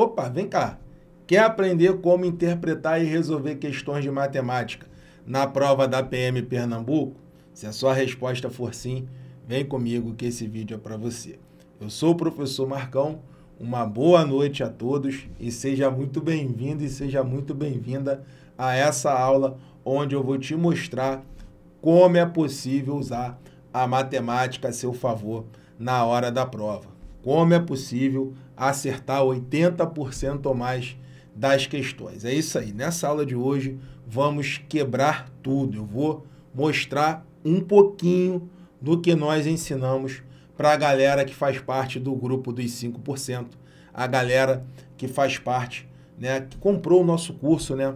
Opa, vem cá. Quer aprender como interpretar e resolver questões de matemática na prova da PM Pernambuco? Se a sua resposta for sim, vem comigo que esse vídeo é para você. Eu sou o professor Marcão. Uma boa noite a todos e seja muito bem-vindo e seja muito bem-vinda a essa aula onde eu vou te mostrar como é possível usar a matemática a seu favor na hora da prova. Como é possível acertar 80% ou mais das questões. É isso aí. Nessa aula de hoje vamos quebrar tudo. Eu vou mostrar um pouquinho do que nós ensinamos para a galera que faz parte do grupo dos 5%, a galera que faz parte, né, que comprou o nosso curso, né,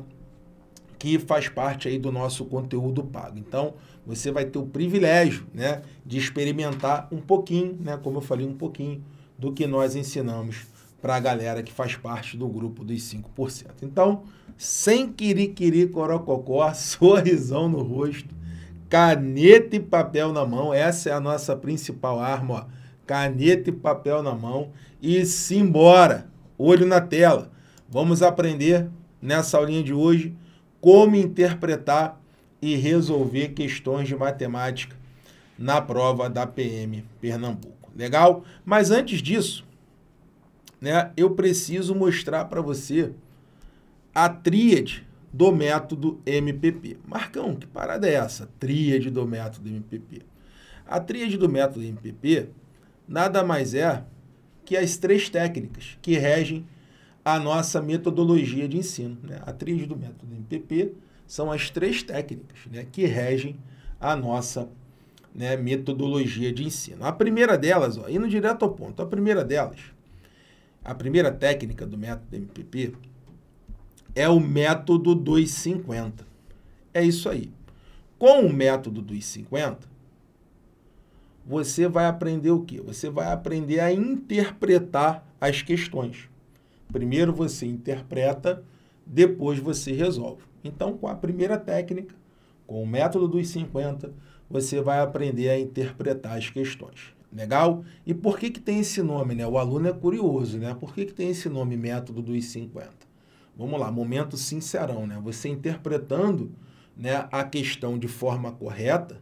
que faz parte aí do nosso conteúdo pago. Então, você vai ter o privilégio, né, de experimentar um pouquinho, né, como eu falei, um pouquinho do que nós ensinamos para a galera que faz parte do grupo dos 5%. Então, sem quiriquiri corococó, sorrisão no rosto, caneta e papel na mão, essa é a nossa principal arma, ó. caneta e papel na mão e simbora, olho na tela. Vamos aprender nessa aulinha de hoje como interpretar e resolver questões de matemática na prova da PM Pernambuco. Legal? Mas antes disso, né, eu preciso mostrar para você a tríade do método MPP. Marcão, que parada é essa? Tríade do método MPP. A tríade do método MPP nada mais é que as três técnicas que regem a nossa metodologia de ensino. Né? A tríade do método MPP são as três técnicas né, que regem a nossa metodologia né, metodologia de ensino. A primeira delas, ó, indo direto ao ponto, a primeira delas, a primeira técnica do método MPP é o método 250. É isso aí. Com o método dos 50, você vai aprender o quê? Você vai aprender a interpretar as questões. Primeiro você interpreta, depois você resolve. Então, com a primeira técnica, com o método dos 50, você vai aprender a interpretar as questões. Legal? E por que, que tem esse nome, né? O aluno é curioso, né? Por que, que tem esse nome, método dos 50? Vamos lá, momento sincerão, né? Você interpretando né, a questão de forma correta,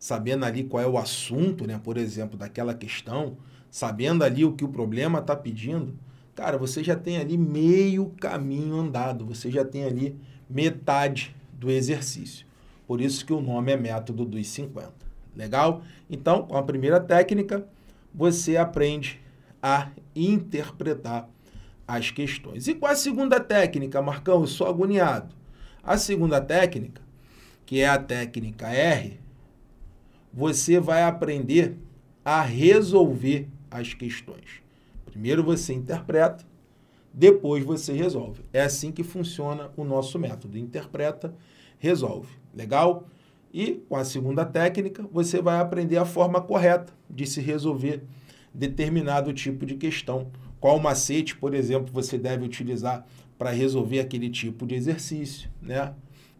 sabendo ali qual é o assunto, né, por exemplo, daquela questão, sabendo ali o que o problema está pedindo, cara, você já tem ali meio caminho andado, você já tem ali metade do exercício. Por isso que o nome é método dos 50. Legal? Então, com a primeira técnica, você aprende a interpretar as questões. E com a segunda técnica, Marcão, eu sou agoniado. A segunda técnica, que é a técnica R, você vai aprender a resolver as questões. Primeiro você interpreta, depois você resolve. É assim que funciona o nosso método. Interpreta, resolve. Legal? E com a segunda técnica, você vai aprender a forma correta de se resolver determinado tipo de questão. Qual macete, por exemplo, você deve utilizar para resolver aquele tipo de exercício, né?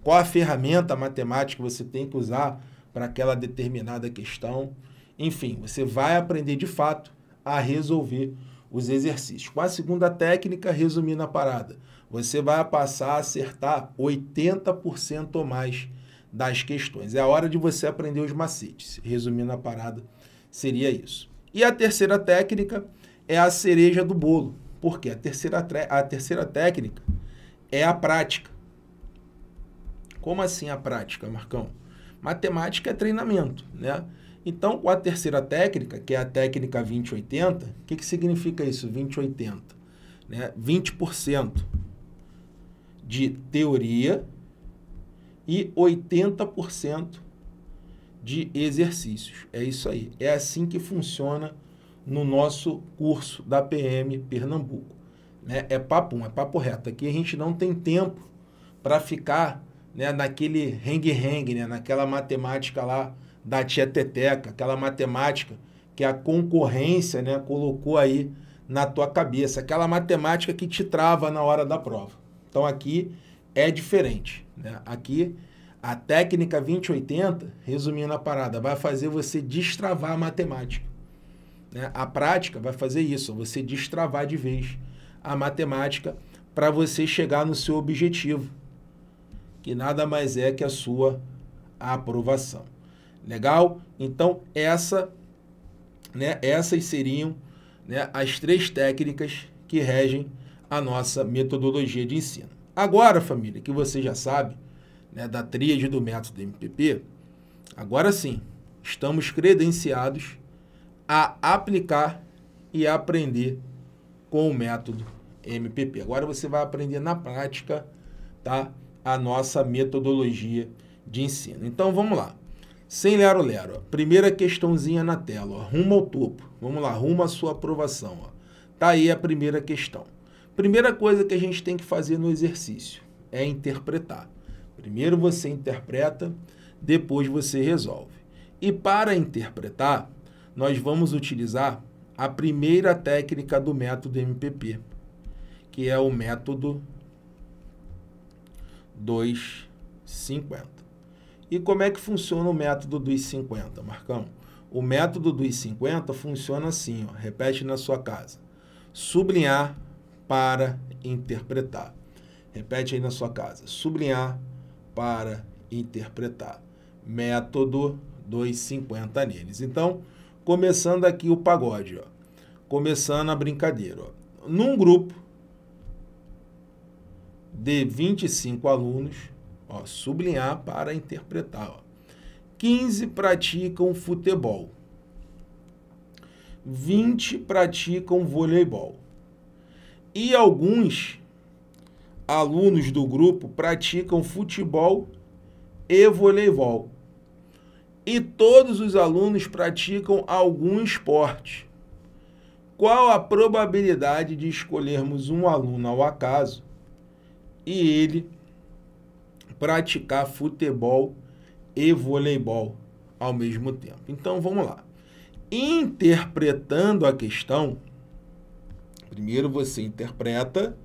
Qual a ferramenta matemática você tem que usar para aquela determinada questão? Enfim, você vai aprender de fato a resolver os exercícios. Com a segunda técnica, resumindo a parada, você vai passar a acertar 80% ou mais das questões. É a hora de você aprender os macetes. Resumindo a parada, seria isso. E a terceira técnica é a cereja do bolo. porque A terceira, a terceira técnica é a prática. Como assim a prática, Marcão? Matemática é treinamento, né? Então, a terceira técnica, que é a técnica 2080, o que, que significa isso, 2080? Né? 20% de teoria e 80% de exercícios. É isso aí. É assim que funciona no nosso curso da PM Pernambuco. Né? É papo é papo reto. Aqui a gente não tem tempo para ficar né, naquele hang-hang, né, naquela matemática lá da tia Teteca, aquela matemática que a concorrência né, colocou aí na tua cabeça, aquela matemática que te trava na hora da prova. Então aqui é diferente. Né? Aqui, a técnica 2080, resumindo a parada, vai fazer você destravar a matemática. Né? A prática vai fazer isso, você destravar de vez a matemática para você chegar no seu objetivo, que nada mais é que a sua aprovação. Legal? Então, essa, né, essas seriam né, as três técnicas que regem a nossa metodologia de ensino. Agora, família, que você já sabe, né, da tríade do método MPP, agora sim, estamos credenciados a aplicar e aprender com o método MPP. Agora você vai aprender na prática, tá? A nossa metodologia de ensino. Então vamos lá. Sem lero lero. Ó. Primeira questãozinha na tela, ó. rumo ao topo. Vamos lá, rumo à sua aprovação, ó. Tá aí a primeira questão. Primeira coisa que a gente tem que fazer no exercício é interpretar. Primeiro você interpreta, depois você resolve. E para interpretar, nós vamos utilizar a primeira técnica do método MPP, que é o método 250. E como é que funciona o método dos 50, Marcão? O método dos 50 funciona assim, ó, repete na sua casa. Sublinhar para interpretar. Repete aí na sua casa: sublinhar para interpretar. Método 250 neles. Então, começando aqui o pagode, ó. Começando a brincadeira, ó. Num grupo de 25 alunos, ó, sublinhar para interpretar, ó. 15 praticam futebol. 20 praticam voleibol. E alguns alunos do grupo praticam futebol e voleibol. E todos os alunos praticam algum esporte. Qual a probabilidade de escolhermos um aluno ao acaso e ele praticar futebol e voleibol ao mesmo tempo? Então vamos lá. Interpretando a questão, Primeiro você interpreta,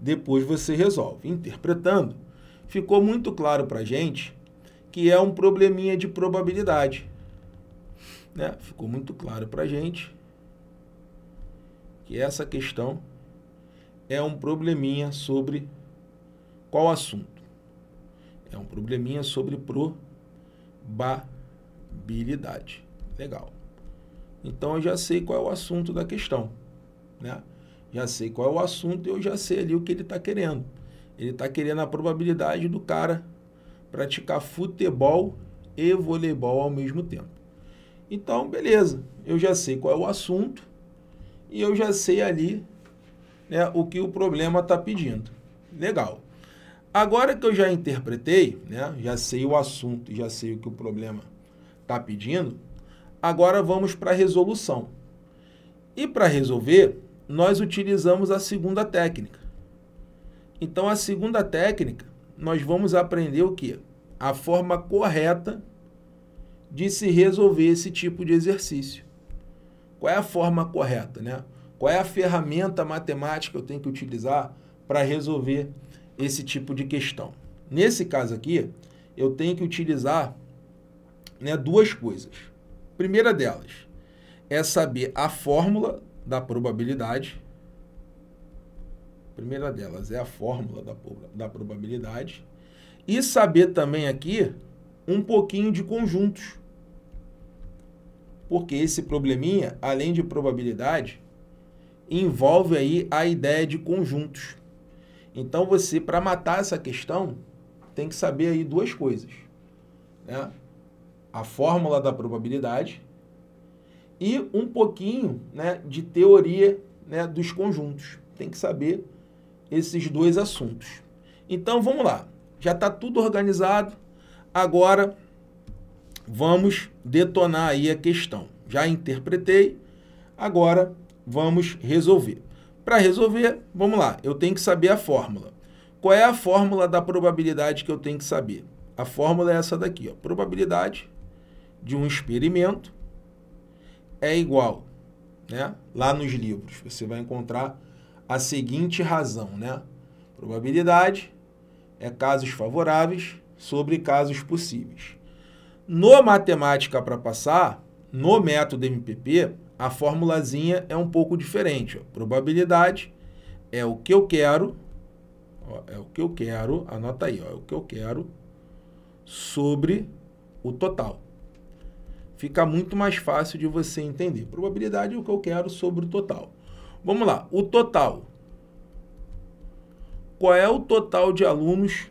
depois você resolve. Interpretando, ficou muito claro para a gente que é um probleminha de probabilidade. Né? Ficou muito claro para a gente que essa questão é um probleminha sobre qual assunto? É um probleminha sobre probabilidade. Legal. Então eu já sei qual é o assunto da questão, né? já sei qual é o assunto e eu já sei ali o que ele está querendo. Ele está querendo a probabilidade do cara praticar futebol e voleibol ao mesmo tempo. Então, beleza, eu já sei qual é o assunto e eu já sei ali né, o que o problema está pedindo. Legal. Agora que eu já interpretei, né, já sei o assunto, já sei o que o problema está pedindo, agora vamos para a resolução. E para resolver, nós utilizamos a segunda técnica. Então, a segunda técnica, nós vamos aprender o que? A forma correta de se resolver esse tipo de exercício. Qual é a forma correta, né? Qual é a ferramenta matemática que eu tenho que utilizar para resolver esse tipo de questão? Nesse caso aqui, eu tenho que utilizar né, duas coisas. primeira delas é saber a fórmula da probabilidade. A primeira delas é a fórmula da, da probabilidade. E saber também aqui um pouquinho de conjuntos. Porque esse probleminha, além de probabilidade, envolve aí a ideia de conjuntos. Então você, para matar essa questão, tem que saber aí duas coisas. Né? A fórmula da probabilidade e um pouquinho né, de teoria né, dos conjuntos. Tem que saber esses dois assuntos. Então vamos lá, já está tudo organizado. Agora vamos detonar aí a questão. Já interpretei, agora vamos resolver. Para resolver, vamos lá, eu tenho que saber a fórmula. Qual é a fórmula da probabilidade que eu tenho que saber? A fórmula é essa daqui, ó. Probabilidade de um experimento é igual, né? Lá nos livros você vai encontrar a seguinte razão, né? Probabilidade é casos favoráveis sobre casos possíveis. No matemática para passar, no método MPP, a formulazinha é um pouco diferente. Ó. Probabilidade é o que eu quero, ó, é o que eu quero, anota aí, ó, é o que eu quero sobre o total fica muito mais fácil de você entender. Probabilidade é o que eu quero sobre o total. Vamos lá, o total. Qual é o total de alunos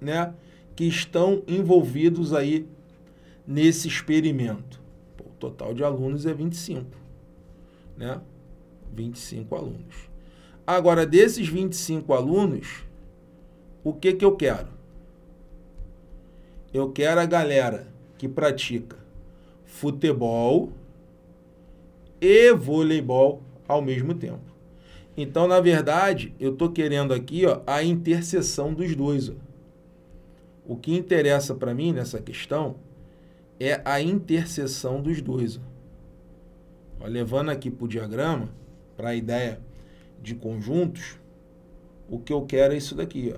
né, que estão envolvidos aí nesse experimento? Pô, o total de alunos é 25, né? 25 alunos. Agora, desses 25 alunos, o que, que eu quero? Eu quero a galera que pratica futebol e voleibol ao mesmo tempo. Então, na verdade, eu estou querendo aqui ó, a interseção dos dois. Ó. O que interessa para mim nessa questão é a interseção dos dois. Ó. levando aqui para o diagrama, para a ideia de conjuntos, o que eu quero é isso daqui.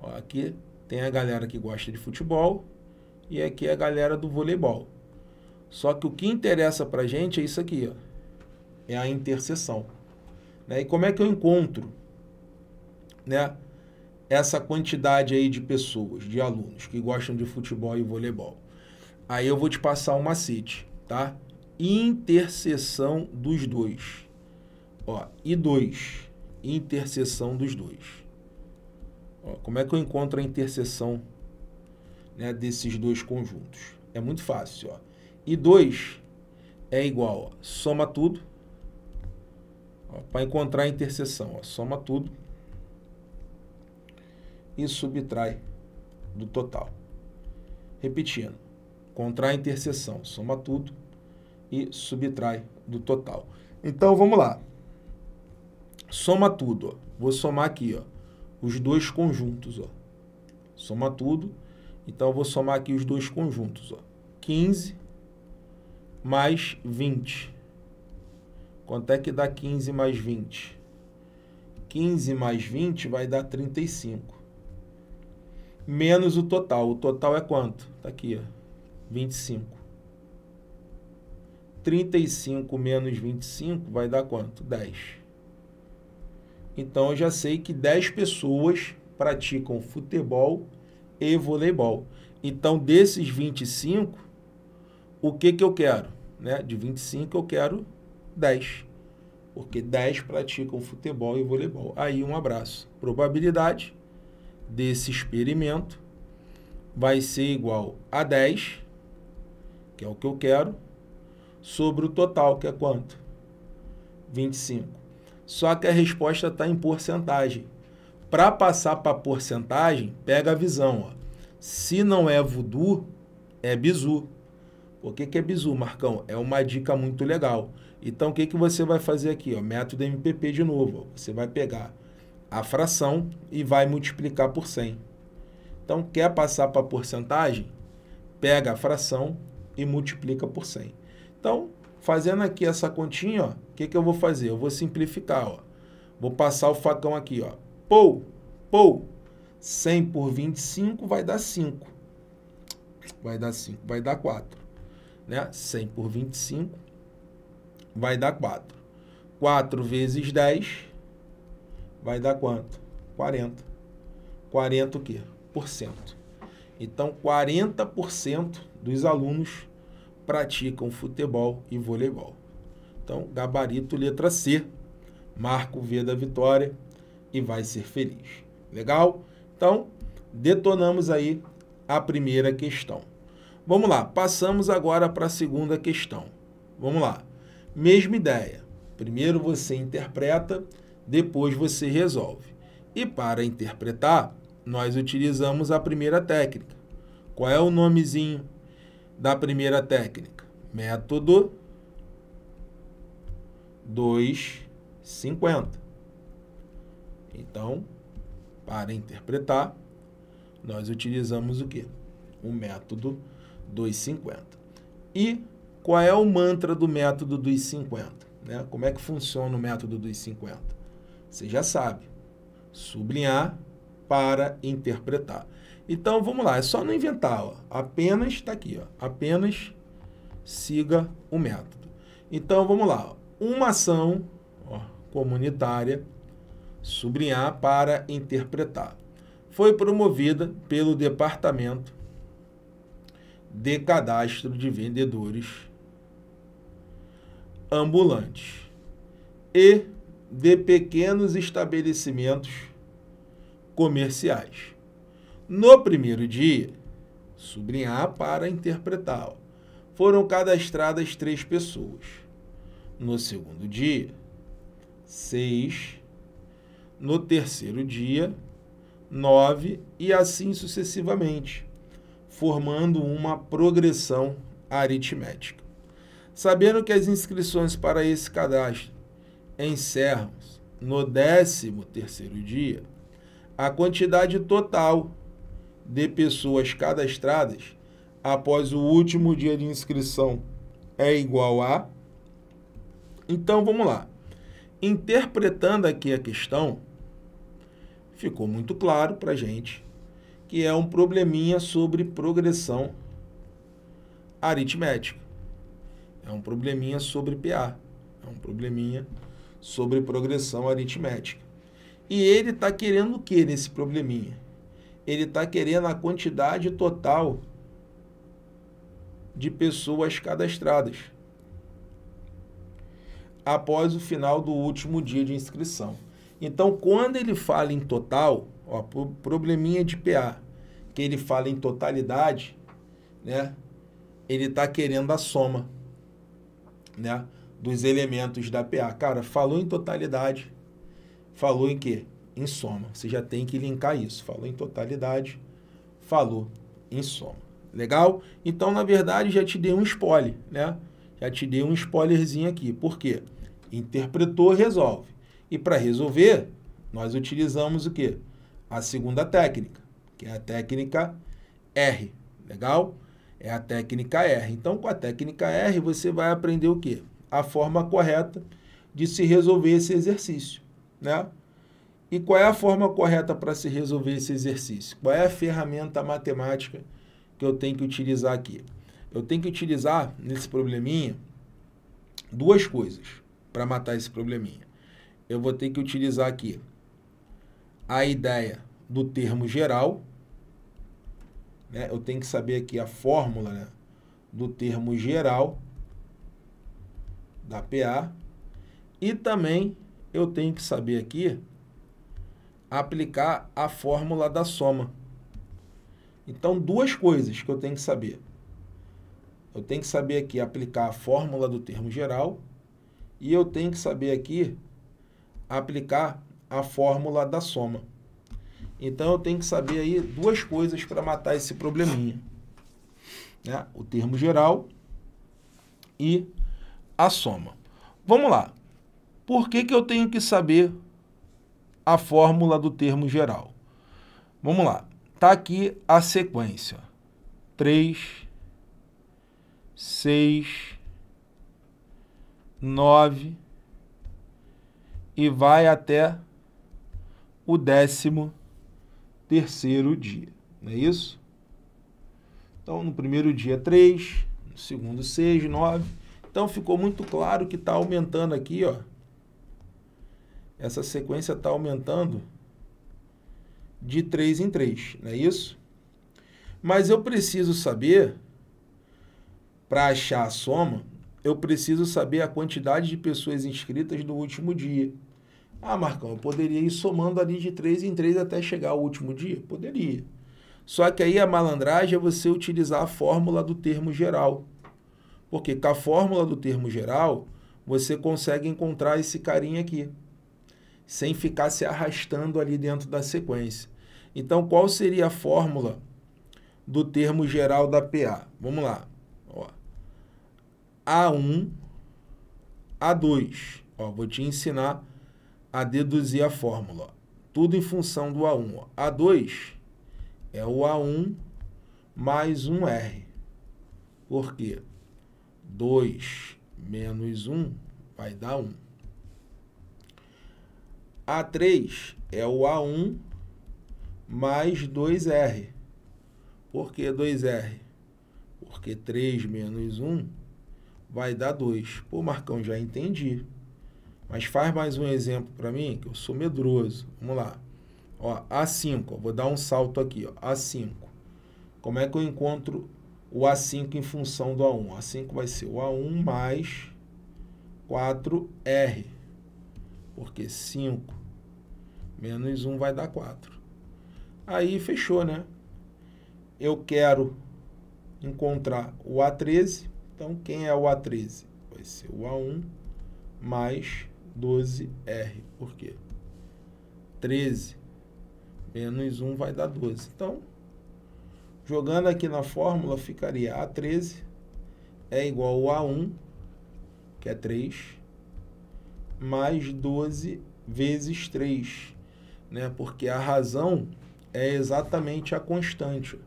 Ó. aqui tem a galera que gosta de futebol, e aqui é a galera do voleibol. Só que o que interessa para gente é isso aqui, ó. é a interseção. Né? E como é que eu encontro né, essa quantidade aí de pessoas, de alunos que gostam de futebol e voleibol? Aí eu vou te passar uma macete, tá? Interseção dos dois. Ó, e dois. Interseção dos dois. Ó, como é que eu encontro a interseção né, desses dois conjuntos. É muito fácil. Ó. E 2 é igual, ó, soma tudo, para encontrar a interseção. Ó, soma tudo e subtrai do total. Repetindo, encontrar a interseção, soma tudo e subtrai do total. Então, vamos lá. Soma tudo. Ó. Vou somar aqui ó, os dois conjuntos. Ó. Soma tudo então, eu vou somar aqui os dois conjuntos. Ó. 15 mais 20. Quanto é que dá 15 mais 20? 15 mais 20 vai dar 35. Menos o total. O total é quanto? Está aqui, ó, 25. 35 menos 25 vai dar quanto? 10. Então, eu já sei que 10 pessoas praticam futebol e voleibol. Então, desses 25, o que, que eu quero? Né? De 25, eu quero 10. Porque 10 praticam futebol e voleibol. Aí, um abraço. Probabilidade desse experimento vai ser igual a 10, que é o que eu quero, sobre o total, que é quanto? 25. Só que a resposta está em porcentagem. Para passar para porcentagem, pega a visão. Ó. Se não é voodoo, é bizu. O que, que é bizu, Marcão? É uma dica muito legal. Então, o que, que você vai fazer aqui? Ó? Método MPP de novo. Ó. Você vai pegar a fração e vai multiplicar por 100. Então, quer passar para porcentagem? Pega a fração e multiplica por 100. Então, fazendo aqui essa continha, o que, que eu vou fazer? Eu vou simplificar. Ó. Vou passar o facão aqui. Ó. Pou, pou. 100 por 25 vai dar 5. Vai dar 5, vai dar 4. Né? 100 por 25 vai dar 4. 4 vezes 10 vai dar quanto? 40. 40 o quê? Por cento. Então, 40% dos alunos praticam futebol e voleibol. Então, gabarito letra C. Marco V da vitória e vai ser feliz. Legal? Então, detonamos aí a primeira questão. Vamos lá, passamos agora para a segunda questão. Vamos lá. Mesma ideia. Primeiro você interpreta, depois você resolve. E para interpretar, nós utilizamos a primeira técnica. Qual é o nomezinho da primeira técnica? Método 250. Então, para interpretar, nós utilizamos o quê? O método dos 50. E qual é o mantra do método dos 50? Né? Como é que funciona o método dos 50? Você já sabe. Sublinhar para interpretar. Então, vamos lá. É só não inventar. Ó. Apenas, está aqui. Ó. Apenas siga o método. Então, vamos lá. Uma ação ó, comunitária sublinhar para interpretar. Foi promovida pelo Departamento de Cadastro de Vendedores Ambulantes e de Pequenos Estabelecimentos Comerciais. No primeiro dia, sublinhar para interpretar, foram cadastradas três pessoas. No segundo dia, seis no terceiro dia, nove e assim sucessivamente, formando uma progressão aritmética. Sabendo que as inscrições para esse cadastro encerram no décimo terceiro dia, a quantidade total de pessoas cadastradas após o último dia de inscrição é igual a Então vamos lá. Interpretando aqui a questão, ficou muito claro para a gente que é um probleminha sobre progressão aritmética. É um probleminha sobre PA. É um probleminha sobre progressão aritmética. E ele está querendo o que nesse probleminha? Ele está querendo a quantidade total de pessoas cadastradas após o final do último dia de inscrição. Então, quando ele fala em total, ó, probleminha de PA, que ele fala em totalidade, né? Ele está querendo a soma, né? Dos elementos da PA. Cara, falou em totalidade, falou em quê? Em soma. Você já tem que linkar isso. Falou em totalidade, falou em soma. Legal? Então, na verdade, já te dei um spoiler, né? Já te dei um spoilerzinho aqui. Por quê? Interpretou, resolve. E para resolver, nós utilizamos o quê? A segunda técnica, que é a técnica R. Legal? É a técnica R. Então, com a técnica R, você vai aprender o quê? A forma correta de se resolver esse exercício, né? E qual é a forma correta para se resolver esse exercício? Qual é a ferramenta matemática que eu tenho que utilizar aqui? Eu tenho que utilizar nesse probleminha duas coisas para matar esse probleminha eu vou ter que utilizar aqui a ideia do termo geral. Né? Eu tenho que saber aqui a fórmula né? do termo geral da PA. E também eu tenho que saber aqui aplicar a fórmula da soma. Então, duas coisas que eu tenho que saber. Eu tenho que saber aqui aplicar a fórmula do termo geral e eu tenho que saber aqui aplicar a fórmula da soma. Então eu tenho que saber aí duas coisas para matar esse probleminha. Né? O termo geral e a soma. Vamos lá. Por que, que eu tenho que saber a fórmula do termo geral? Vamos lá. Está aqui a sequência. 3, 6, 9, e vai até o décimo terceiro dia. Não é isso? Então, no primeiro dia, 3, no segundo, 6, 9. Então, ficou muito claro que está aumentando aqui, ó. Essa sequência está aumentando de 3 em 3, não é isso? Mas eu preciso saber, para achar a soma, eu preciso saber a quantidade de pessoas inscritas no último dia. Ah, Marcão, eu poderia ir somando ali de três em três até chegar ao último dia? Poderia. Só que aí a malandragem é você utilizar a fórmula do termo geral. Porque com a fórmula do termo geral, você consegue encontrar esse carinha aqui, sem ficar se arrastando ali dentro da sequência. Então, qual seria a fórmula do termo geral da PA? Vamos lá. Ó. A1, A2. Ó, vou te ensinar a deduzir a fórmula. Tudo em função do A1. A2 é o A1 mais 1R. Por quê? 2 menos 1 vai dar 1. A3 é o A1 mais 2R. Por que 2R? Porque 3 menos 1 vai dar 2. Pô, Marcão, já entendi. Mas faz mais um exemplo para mim, que eu sou medroso. Vamos lá. Ó, A5, ó, vou dar um salto aqui, ó, A5. Como é que eu encontro o A5 em função do A1? A5 vai ser o A1 mais 4R. Porque 5 menos 1 vai dar 4. Aí fechou, né? Eu quero encontrar o A13. Então, quem é o A13? Vai ser o A1 mais 12R. Por quê? 13 menos 1 vai dar 12. Então, jogando aqui na fórmula, ficaria A13 é igual a 1, que é 3, mais 12 vezes 3, né? Porque a razão é exatamente a constante.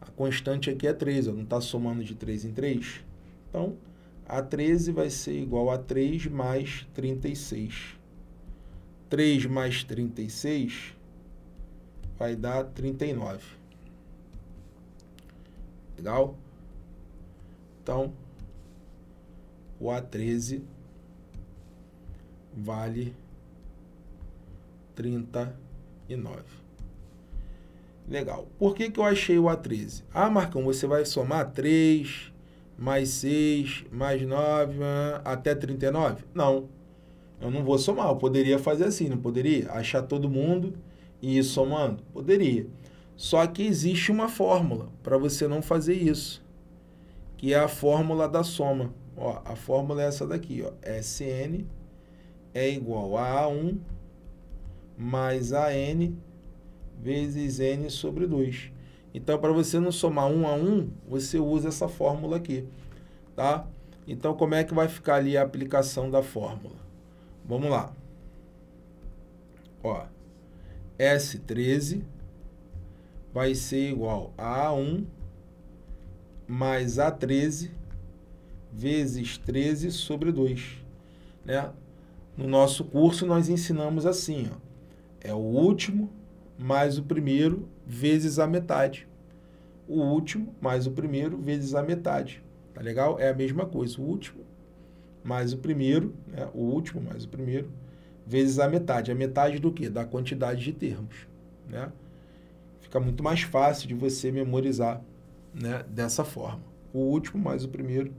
A constante aqui é 3, não está somando de 3 em 3. Então, a 13 vai ser igual a 3 mais 36. 3 mais 36 vai dar 39. Legal? Então, o A13 vale 39. Legal. Por que, que eu achei o A13? Ah, Marcão, você vai somar 3, mais 6, mais 9, até 39? Não. Eu não vou somar. Eu poderia fazer assim, não poderia? Achar todo mundo e ir somando? Poderia. Só que existe uma fórmula para você não fazer isso, que é a fórmula da soma. Ó, a fórmula é essa daqui, ó. Sn é igual a A1 mais AN vezes N sobre 2. Então, para você não somar um a um, você usa essa fórmula aqui, tá? Então, como é que vai ficar ali a aplicação da fórmula? Vamos lá. Ó, S13 vai ser igual a A1 mais A13 vezes 13 sobre 2, né? No nosso curso, nós ensinamos assim, ó. É o último mais o primeiro vezes a metade. O último mais o primeiro vezes a metade. Tá legal? É a mesma coisa. O último mais o primeiro, né? o último mais o primeiro, vezes a metade. A metade do que? Da quantidade de termos. Né? Fica muito mais fácil de você memorizar né? dessa forma. O último mais o primeiro,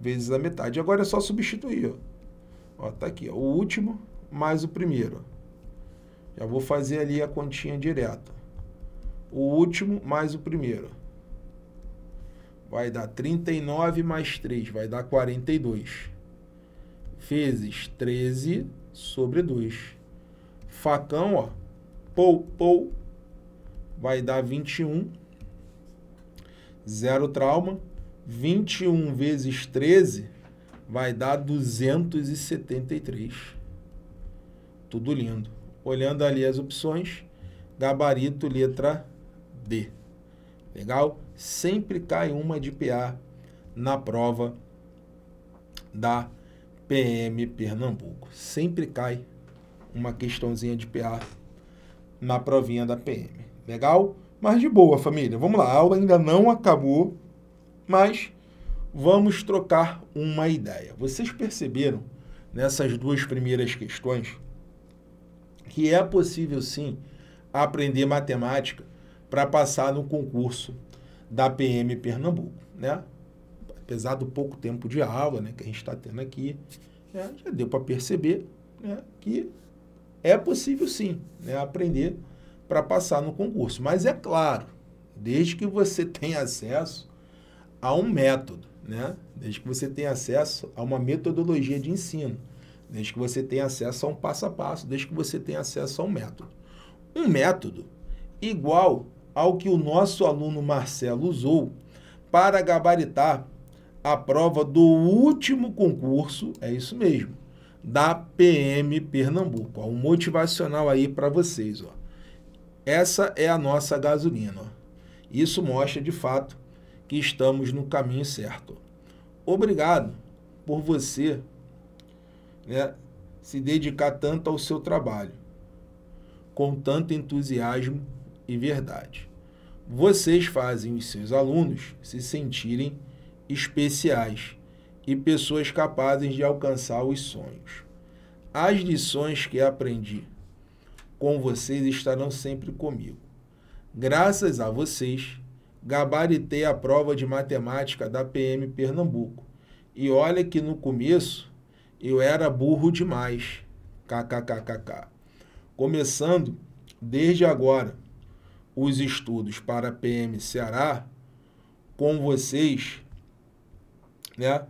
vezes a metade. Agora é só substituir. Ó. Ó, tá aqui. Ó. O último mais o primeiro. Já vou fazer ali a continha direta. O último mais o primeiro. Vai dar 39 mais 3, vai dar 42. Vezes 13 sobre 2. Facão, ó. Pou, pou. Vai dar 21. Zero trauma. 21 vezes 13 vai dar 273. Tudo lindo olhando ali as opções, gabarito letra D. Legal? Sempre cai uma de PA na prova da PM Pernambuco. Sempre cai uma questãozinha de PA na provinha da PM. Legal? Mas de boa, família. Vamos lá, a aula ainda não acabou, mas vamos trocar uma ideia. Vocês perceberam nessas duas primeiras questões que é possível sim aprender matemática para passar no concurso da PM Pernambuco, né? Apesar do pouco tempo de aula né, que a gente está tendo aqui, né, já deu para perceber né, que é possível sim né, aprender para passar no concurso. Mas é claro, desde que você tenha acesso a um método, né? desde que você tenha acesso a uma metodologia de ensino desde que você tenha acesso a um passo a passo, desde que você tenha acesso a um método. Um método igual ao que o nosso aluno Marcelo usou para gabaritar a prova do último concurso, é isso mesmo, da PM Pernambuco. Ó, um motivacional aí para vocês. Ó. Essa é a nossa gasolina. Ó. Isso mostra de fato que estamos no caminho certo. Obrigado por você né, se dedicar tanto ao seu trabalho, com tanto entusiasmo e verdade. Vocês fazem os seus alunos se sentirem especiais e pessoas capazes de alcançar os sonhos. As lições que aprendi com vocês estarão sempre comigo. Graças a vocês, gabaritei a prova de matemática da PM Pernambuco. E olha que no começo eu era burro demais. KKKKK. Começando desde agora os estudos para PM Ceará com vocês, né?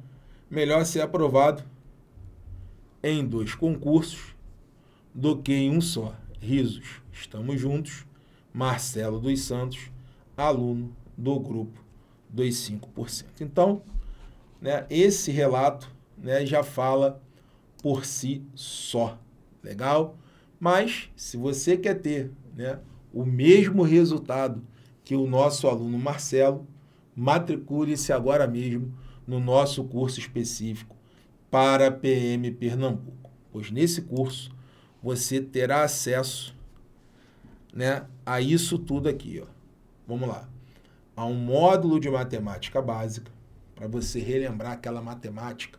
Melhor ser aprovado em dois concursos do que em um só. Risos, estamos juntos. Marcelo dos Santos, aluno do grupo dos 5%. Então, né, esse relato né, já fala por si só. Legal? Mas se você quer ter né, o mesmo resultado que o nosso aluno Marcelo, matricule-se agora mesmo no nosso curso específico para PM Pernambuco, pois nesse curso você terá acesso né, a isso tudo aqui. Ó. Vamos lá. A um módulo de matemática básica, para você relembrar aquela matemática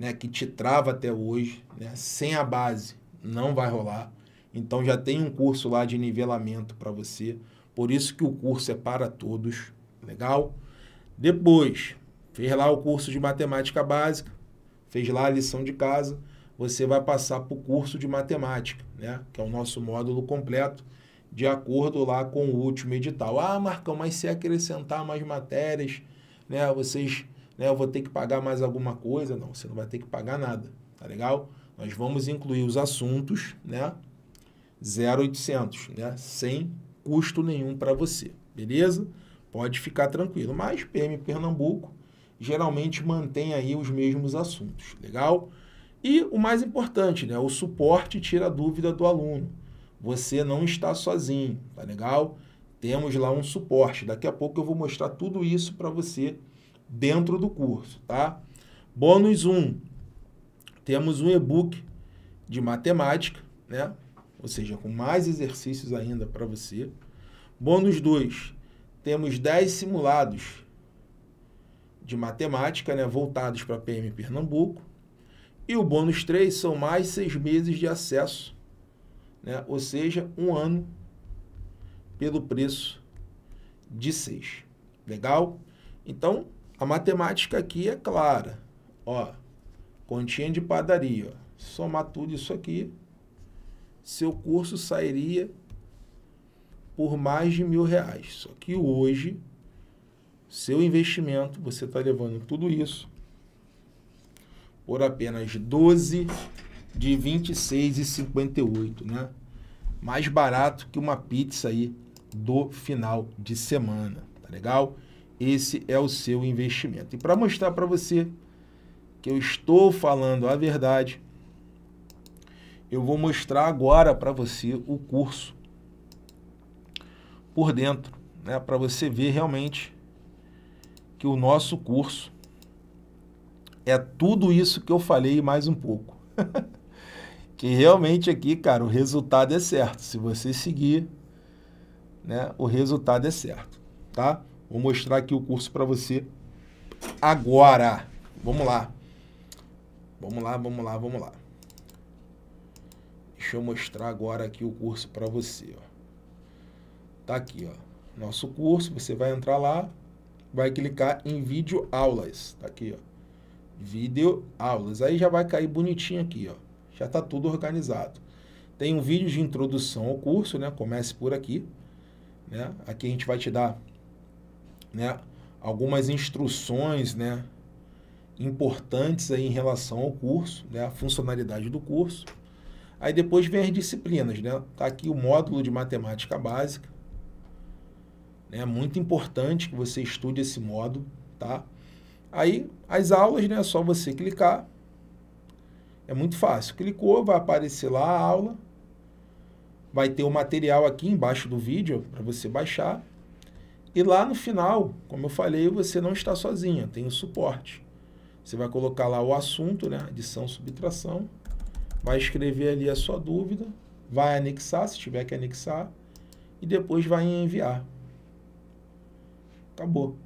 né, que te trava até hoje, né, sem a base não vai rolar. Então já tem um curso lá de nivelamento para você. Por isso que o curso é para todos, legal? Depois, fez lá o curso de matemática básica, fez lá a lição de casa, você vai passar para o curso de matemática, né? Que é o nosso módulo completo, de acordo lá com o último edital. Ah, Marcão, mas se acrescentar mais matérias, né? Vocês né, eu vou ter que pagar mais alguma coisa. Não, você não vai ter que pagar nada, tá legal? Nós vamos incluir os assuntos, né? 0,800, né? Sem custo nenhum para você, beleza? Pode ficar tranquilo. Mas PM Pernambuco geralmente mantém aí os mesmos assuntos, legal? E o mais importante, né? O suporte tira a dúvida do aluno. Você não está sozinho, tá legal? Temos lá um suporte. Daqui a pouco eu vou mostrar tudo isso para você dentro do curso, tá? Bônus 1, um, temos um e-book de matemática, né? Ou seja, com mais exercícios ainda para você. Bônus 2, temos 10 simulados de matemática, né, voltados para PM Pernambuco. E o bônus 3 são mais seis meses de acesso, né, ou seja, um ano pelo preço de 6. Legal? Então, a matemática aqui é clara. Ó, continha de padaria. Ó. Somar tudo isso aqui, seu curso sairia por mais de mil reais. Só que hoje, seu investimento, você está levando tudo isso por apenas 12 de 26,58, né? Mais barato que uma pizza aí do final de semana, tá legal? esse é o seu investimento. E para mostrar para você que eu estou falando a verdade, eu vou mostrar agora para você o curso por dentro, né, para você ver realmente que o nosso curso é tudo isso que eu falei mais um pouco. que realmente aqui, cara, o resultado é certo. Se você seguir, né, o resultado é certo, tá? Vou mostrar aqui o curso para você agora. Vamos lá. Vamos lá, vamos lá, vamos lá. Deixa eu mostrar agora aqui o curso para você. Ó. Tá aqui, ó. Nosso curso, você vai entrar lá, vai clicar em vídeo aulas. Tá aqui, ó. Vídeo aulas. Aí já vai cair bonitinho aqui, ó. Já tá tudo organizado. Tem um vídeo de introdução ao curso, né? Comece por aqui. Né? Aqui a gente vai te dar né, algumas instruções né, importantes aí em relação ao curso, né, a funcionalidade do curso. Aí depois vem as disciplinas, né? Tá aqui o módulo de matemática básica. Né, é né? muito importante que você estude esse módulo, tá? Aí as aulas, né? É só você clicar. É muito fácil. Clicou, vai aparecer lá a aula. Vai ter o material aqui embaixo do vídeo para você baixar. E lá no final, como eu falei, você não está sozinha, tem o suporte. Você vai colocar lá o assunto, né? Adição, subtração. Vai escrever ali a sua dúvida. Vai anexar, se tiver que anexar. E depois vai enviar. Acabou.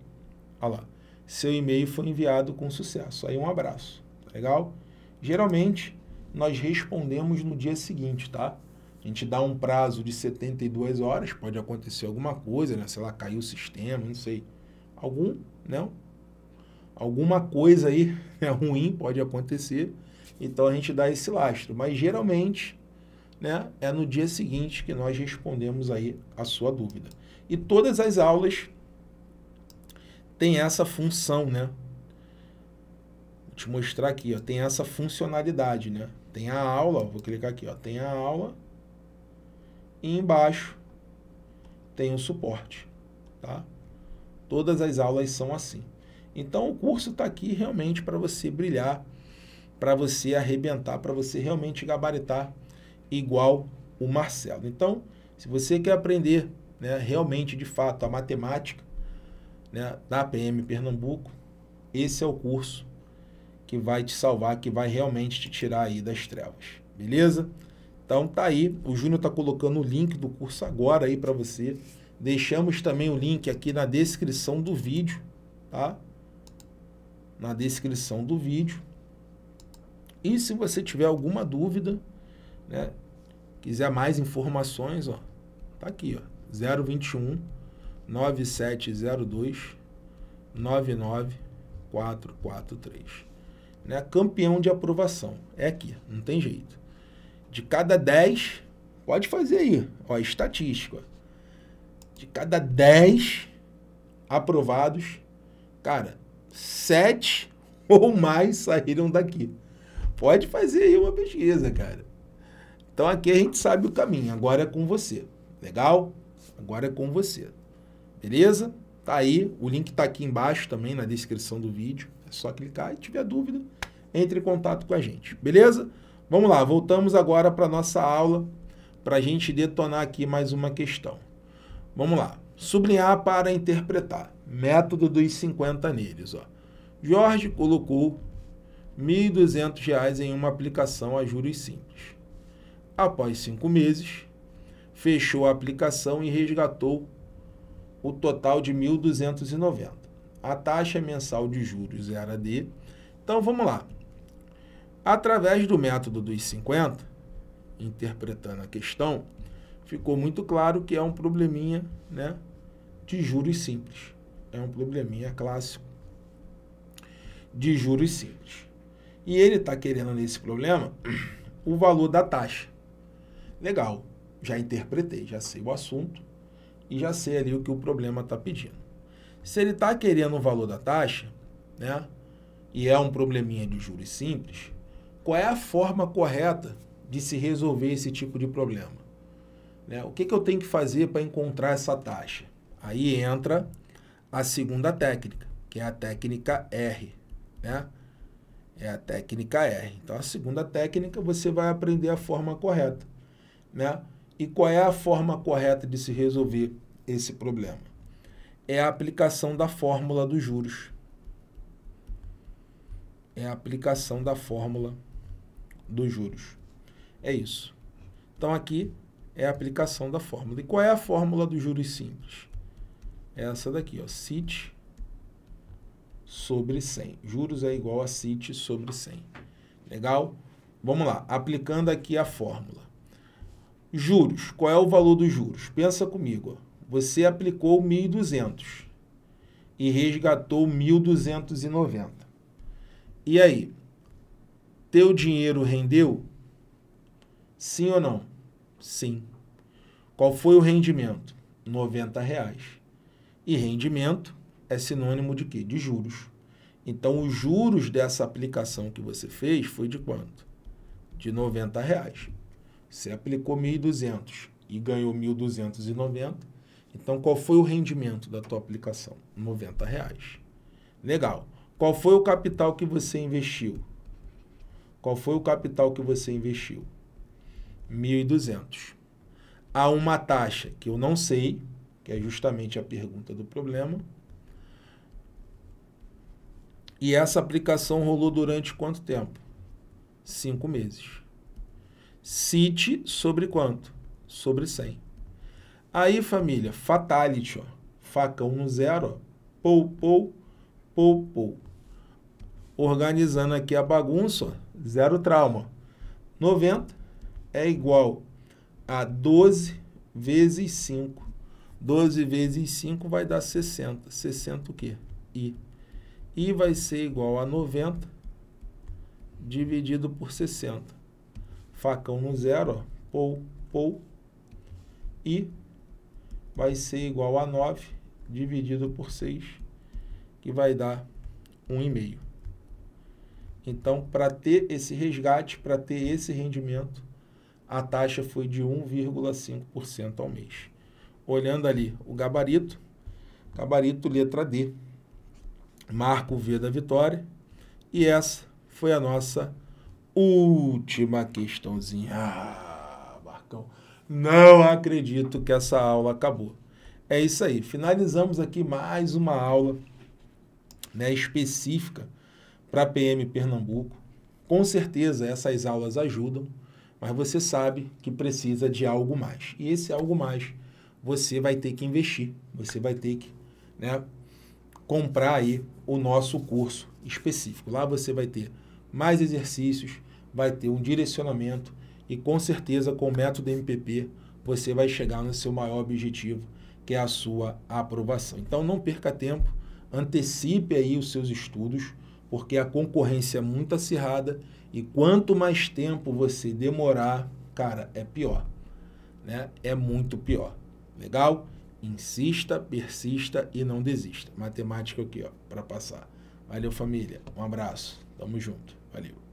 Olha lá. Seu e-mail foi enviado com sucesso. Aí um abraço. legal? Geralmente, nós respondemos no dia seguinte, tá? A gente dá um prazo de 72 horas, pode acontecer alguma coisa, né? Sei lá, caiu o sistema, não sei. Algum, não? Né? Alguma coisa aí né, ruim pode acontecer. Então a gente dá esse lastro. Mas geralmente, né, é no dia seguinte que nós respondemos aí a sua dúvida. E todas as aulas têm essa função, né? Vou te mostrar aqui, ó, tem essa funcionalidade, né? Tem a aula, vou clicar aqui, ó, tem a aula e embaixo tem o suporte, tá? Todas as aulas são assim. Então o curso está aqui realmente para você brilhar, para você arrebentar, para você realmente gabaritar igual o Marcelo. Então, se você quer aprender né, realmente de fato a matemática né, da PM Pernambuco, esse é o curso que vai te salvar, que vai realmente te tirar aí das trevas. Beleza? Então tá aí, o Júnior tá colocando o link do curso agora aí para você. Deixamos também o link aqui na descrição do vídeo, tá? Na descrição do vídeo. E se você tiver alguma dúvida, né, quiser mais informações, ó, tá aqui, ó, 021 9702 99443. Né? Campeão de aprovação. É aqui, não tem jeito de cada 10, pode fazer aí, ó, estatística. De cada 10 aprovados, cara, 7 ou mais saíram daqui. Pode fazer aí uma pesquisa, cara. Então aqui a gente sabe o caminho, agora é com você. Legal? Agora é com você. Beleza? Tá aí, o link tá aqui embaixo também na descrição do vídeo. É só clicar e tiver dúvida, entre em contato com a gente. Beleza? Vamos lá, voltamos agora para nossa aula para a gente detonar aqui mais uma questão. Vamos lá. Sublinhar para interpretar. Método dos 50 neles. Ó. Jorge colocou R$ 1.200 em uma aplicação a juros simples. Após cinco meses, fechou a aplicação e resgatou o total de 1.290. A taxa mensal de juros era de... Então, vamos lá. Através do método dos 50, interpretando a questão, ficou muito claro que é um probleminha né, de juros simples. É um probleminha clássico de juros simples. E ele está querendo nesse problema o valor da taxa. Legal, já interpretei, já sei o assunto e já sei ali o que o problema está pedindo. Se ele está querendo o valor da taxa, né, e é um probleminha de juros simples, qual é a forma correta de se resolver esse tipo de problema? Né? O que, que eu tenho que fazer para encontrar essa taxa? Aí entra a segunda técnica, que é a técnica R. Né? É a técnica R. Então, a segunda técnica você vai aprender a forma correta. Né? E qual é a forma correta de se resolver esse problema? É a aplicação da fórmula dos juros. É a aplicação da fórmula dos juros. É isso. Então aqui é a aplicação da fórmula. E qual é a fórmula dos juros simples? É essa daqui, ó, CIT sobre 100. Juros é igual a CIT sobre 100. Legal? Vamos lá, aplicando aqui a fórmula. Juros, qual é o valor dos juros? Pensa comigo, ó. você aplicou 1.200 e resgatou 1.290. E aí, teu dinheiro rendeu? Sim ou não? Sim. Qual foi o rendimento? 90 reais. E rendimento é sinônimo de quê? De juros. Então, os juros dessa aplicação que você fez foi de quanto? De 90 reais. Você aplicou 1.200 e ganhou 1.290. Então, qual foi o rendimento da tua aplicação? 90 reais. Legal. Qual foi o capital que você investiu? Qual foi o capital que você investiu? 1.200. Há uma taxa que eu não sei, que é justamente a pergunta do problema. E essa aplicação rolou durante quanto tempo? Cinco meses. Cite sobre quanto? Sobre 100. Aí, família, fatality, ó. Facão no zero, ó. Pou, pou, pou, pou. Organizando aqui a bagunça, ó zero trauma. 90 é igual a 12 vezes 5. 12 vezes 5 vai dar 60. 60 o quê? I. I vai ser igual a 90 dividido por 60. Facão no zero, ó. Pou, pou. I vai ser igual a 9 dividido por 6, que vai dar 1,5. Então, para ter esse resgate, para ter esse rendimento, a taxa foi de 1,5% ao mês. Olhando ali o gabarito, gabarito letra D, marco V da vitória. E essa foi a nossa última questãozinha. Ah, Marcão, não acredito que essa aula acabou. É isso aí, finalizamos aqui mais uma aula né, específica para a PM Pernambuco. Com certeza essas aulas ajudam, mas você sabe que precisa de algo mais. E esse algo mais você vai ter que investir, você vai ter que né, comprar aí o nosso curso específico. Lá você vai ter mais exercícios, vai ter um direcionamento e com certeza com o método MPP você vai chegar no seu maior objetivo, que é a sua aprovação. Então não perca tempo, antecipe aí os seus estudos porque a concorrência é muito acirrada e quanto mais tempo você demorar, cara, é pior. Né? É muito pior. Legal? Insista, persista e não desista. Matemática aqui, é ó, para passar. Valeu, família. Um abraço. Tamo junto. Valeu.